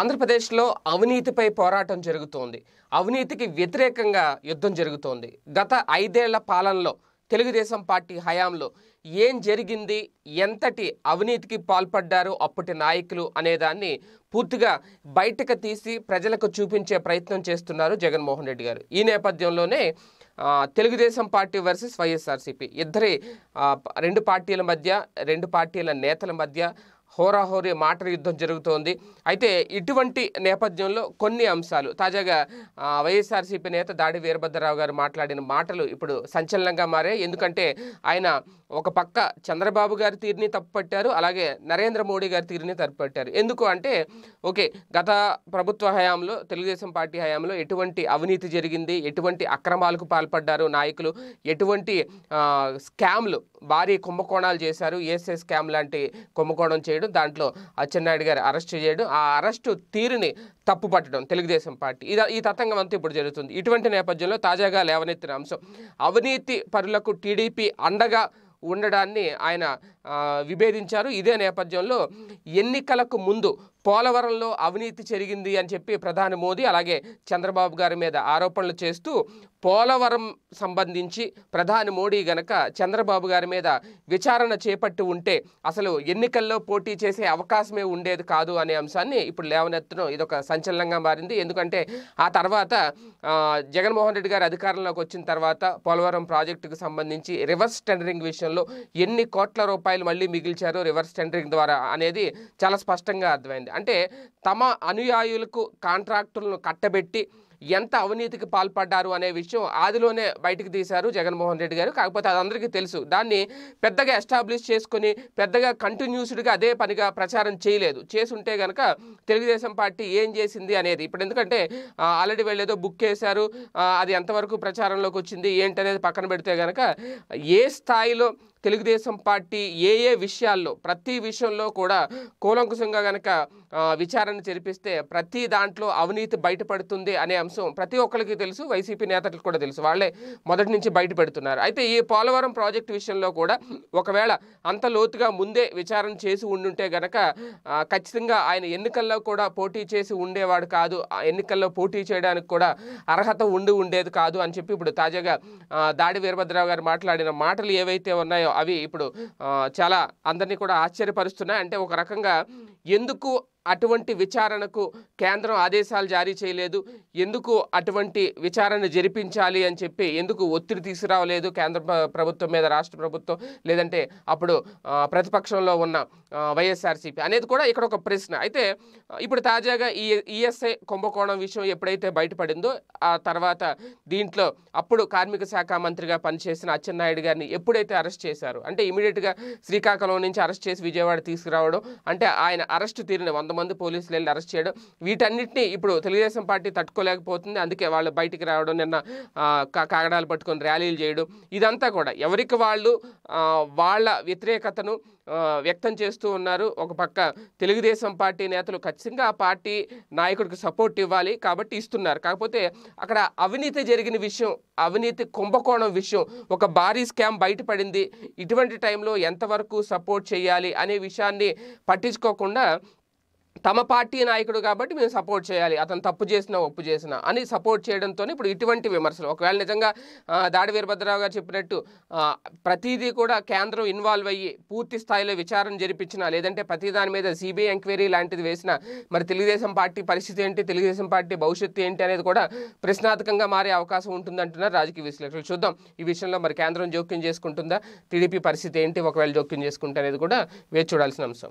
ఆంధ్రప్రదేశ్లో అవినీతిపై పోరాటం జరుగుతోంది అవినీతికి వ్యతిరేకంగా యుద్ధం జరుగుతోంది గత ఐదేళ్ల పాలనలో తెలుగుదేశం పార్టీ హయాంలో ఏం జరిగింది ఎంతటి అవినీతికి పాల్పడ్డారు అప్పటి నాయకులు అనేదాన్ని పూర్తిగా బయటకు తీసి ప్రజలకు చూపించే ప్రయత్నం చేస్తున్నారు జగన్మోహన్ రెడ్డి గారు ఈ నేపథ్యంలోనే తెలుగుదేశం పార్టీ వర్సెస్ వైఎస్ఆర్సీపీ ఇద్దరి రెండు పార్టీల మధ్య రెండు పార్టీల నేతల మధ్య హోరాహోరీ మాటల యుద్ధం జరుగుతోంది అయితే ఇటువంటి నేపథ్యంలో కొన్ని అంశాలు తాజాగా వైఎస్ఆర్సీపీ నేత దాడి వీరభద్రరావు గారు మాట్లాడిన మాటలు ఇప్పుడు సంచలనంగా మారాయి ఎందుకంటే ఆయన ఒక పక్క చంద్రబాబు గారి తీరుని తప్పుపట్టారు అలాగే నరేంద్ర మోడీ గారి తీరుని తప్పుపట్టారు ఎందుకు అంటే ఓకే గత ప్రభుత్వ హయాంలో తెలుగుదేశం పార్టీ హయాంలో ఎటువంటి అవినీతి జరిగింది ఎటువంటి అక్రమాలకు పాల్పడ్డారు నాయకులు ఎటువంటి స్కామ్లు భారీ కుంభకోణాలు చేశారు ఏసే స్కామ్ లాంటి కుంభకోణం చేయడం చేయడం దాంట్లో అచ్చెన్నాయుడు గారి అరెస్టు చేయడం ఆ అరెస్టు తీరుని తప్పుపట్టడం తెలుగుదేశం పార్టీ ఇది ఈ తతంగం అంతా ఇప్పుడు జరుగుతుంది ఇటువంటి నేపథ్యంలో తాజాగా లేవనెత్తిన అంశం అవినీతి పరులకు టీడీపీ అండగా ఉండడాన్ని ఆయన విభేదించారు ఇదే నేపథ్యంలో ఎన్నికలకు ముందు పోలవరంలో అవినీతి జరిగింది అని చెప్పి ప్రధాని మోదీ అలాగే చంద్రబాబు గారి మీద ఆరోపణలు చేస్తూ పోలవరం సంబంధించి ప్రధాని మోడీ గనక చంద్రబాబు గారి మీద విచారణ చేపట్టి ఉంటే అసలు ఎన్నికల్లో పోటీ చేసే అవకాశమే ఉండేది కాదు అనే అంశాన్ని ఇప్పుడు లేవనెత్తడం ఇదొక సంచలనంగా మారింది ఎందుకంటే ఆ తర్వాత జగన్మోహన్ రెడ్డి గారు అధికారంలోకి వచ్చిన తర్వాత పోలవరం ప్రాజెక్టుకు సంబంధించి రివర్స్ టెండరింగ్ విషయంలో ఎన్ని కోట్ల రూపాయలు రూపాయలు మళ్ళీ మిగిల్చారు రివర్స్ టెండరింగ్ ద్వారా అనేది చాలా స్పష్టంగా అర్థమైంది అంటే తమ అనుయాయులకు కాంట్రాక్టులను కట్టబెట్టి ఎంత అవినీతికి పాల్పడ్డారు అనే విషయం ఆదిలోనే బయటకు తీశారు జగన్మోహన్ రెడ్డి గారు కాకపోతే అది అందరికీ తెలుసు దాన్ని పెద్దగా ఎస్టాబ్లిష్ చేసుకుని పెద్దగా కంటిన్యూస్డ్గా అదే పనిగా ప్రచారం చేయలేదు చేసుంటే కనుక తెలుగుదేశం పార్టీ ఏం చేసింది అనేది ఇప్పుడు ఎందుకంటే ఆల్రెడీ వెళ్ళేదో బుక్ చేశారు అది ఎంతవరకు ప్రచారంలోకి వచ్చింది ఏంటనేది పక్కన పెడితే కనుక ఏ స్థాయిలో తెలుగుదేశం పార్టీ ఏ ఏ విషయాల్లో ప్రతి విషయంలో కూడా కూలంకుశంగా గనక విచారణ జరిపిస్తే ప్రతి దాంట్లో అవినీతి బయటపడుతుంది అనే అంశం ప్రతి ఒక్కరికి తెలుసు వైసీపీ నేతలకు కూడా తెలుసు వాళ్ళే మొదటి నుంచి బయటపెడుతున్నారు అయితే ఈ పోలవరం ప్రాజెక్టు విషయంలో కూడా ఒకవేళ అంత లోతుగా ముందే విచారణ చేసి ఉండుంటే గనక ఖచ్చితంగా ఆయన ఎన్నికల్లో కూడా పోటీ చేసి ఉండేవాడు కాదు ఎన్నికల్లో పోటీ చేయడానికి కూడా అర్హత ఉండి ఉండేది కాదు అని చెప్పి ఇప్పుడు తాజాగా దాడి వీరభద్రరావు గారు మాట్లాడిన మాటలు ఏవైతే ఉన్నాయో అవి ఇప్పుడు చాలా అందరినీ కూడా ఆశ్చర్యపరుస్తున్నాయి అంటే ఒక రకంగా ఎందుకు అటువంటి విచారణకు కేంద్రం ఆదేశాలు జారీ చేయలేదు ఎందుకు అటువంటి విచారణ జరిపించాలి అని చెప్పి ఎందుకు ఒత్తిడి తీసుకురావలేదు కేంద్ర ప్రభుత్వం మీద రాష్ట్ర ప్రభుత్వం లేదంటే అప్పుడు ప్రతిపక్షంలో ఉన్న వైఎస్ఆర్సీపీ అనేది కూడా ఇక్కడ ఒక ప్రశ్న అయితే ఇప్పుడు తాజాగా ఈ ఈఎస్ఐ కుంభకోణం విషయం ఎప్పుడైతే బయటపడిందో ఆ తర్వాత దీంట్లో అప్పుడు కార్మిక శాఖ మంత్రిగా పనిచేసిన అచ్చెన్నాయుడు గారిని ఎప్పుడైతే అరెస్ట్ చేశారు అంటే ఇమీడియట్గా శ్రీకాకుళం నుంచి అరెస్ట్ చేసి విజయవాడ తీసుకురావడం అంటే ఆయన అరెస్ట్ తీరిన వంద కొంతమంది పోలీసులు వెళ్ళి అరెస్ట్ చేయడం వీటన్నిటిని ఇప్పుడు తెలుగుదేశం పార్టీ తట్టుకోలేకపోతుంది అందుకే వాళ్ళు బయటికి రావడం నిన్న కాగడాలు పట్టుకొని ర్యాలీలు చేయడం ఇదంతా కూడా ఎవరికి వాళ్ళు వాళ్ళ వ్యతిరేకతను వ్యక్తం చేస్తూ ఉన్నారు ఒక పక్క తెలుగుదేశం పార్టీ నేతలు ఖచ్చితంగా ఆ పార్టీ నాయకుడికి సపోర్ట్ ఇవ్వాలి కాబట్టి ఇస్తున్నారు కాకపోతే అక్కడ అవినీతి జరిగిన విషయం అవినీతి కుంభకోణం విషయం ఒక భారీ స్కామ్ బయటపడింది ఇటువంటి టైంలో ఎంతవరకు సపోర్ట్ చేయాలి అనే విషయాన్ని పట్టించుకోకుండా తమ పార్టీ నాయకుడు కాబట్టి మేము సపోర్ట్ చేయాలి అతను తప్పు చేసినా ఒప్పు చేసినా అని సపోర్ట్ చేయడంతో ఇప్పుడు ఇటువంటి విమర్శలు ఒకవేళ నిజంగా దాడి వీరభద్రరావు గారు చెప్పినట్టు ప్రతిదీ కూడా కేంద్రం ఇన్వాల్వ్ అయ్యి పూర్తి స్థాయిలో విచారణ జరిపించినా లేదంటే ప్రతి దాని మీద సిబిఐ ఎంక్వైరీ లాంటిది వేసినా మరి తెలుగుదేశం పార్టీ పరిస్థితి ఏంటి తెలుగుదేశం పార్టీ భవిష్యత్తు ఏంటి అనేది కూడా ప్రశ్నార్థకంగా మారే అవకాశం ఉంటుందంటున్నారు రాజకీయ విశ్లేషకులు చూద్దాం ఈ విషయంలో మరి కేంద్రం జోక్యం చేసుకుంటుందా టీడీపీ పరిస్థితి ఏంటి ఒకవేళ జోక్యం చేసుకుంటే అనేది కూడా వేచి చూడాల్సిన అంశం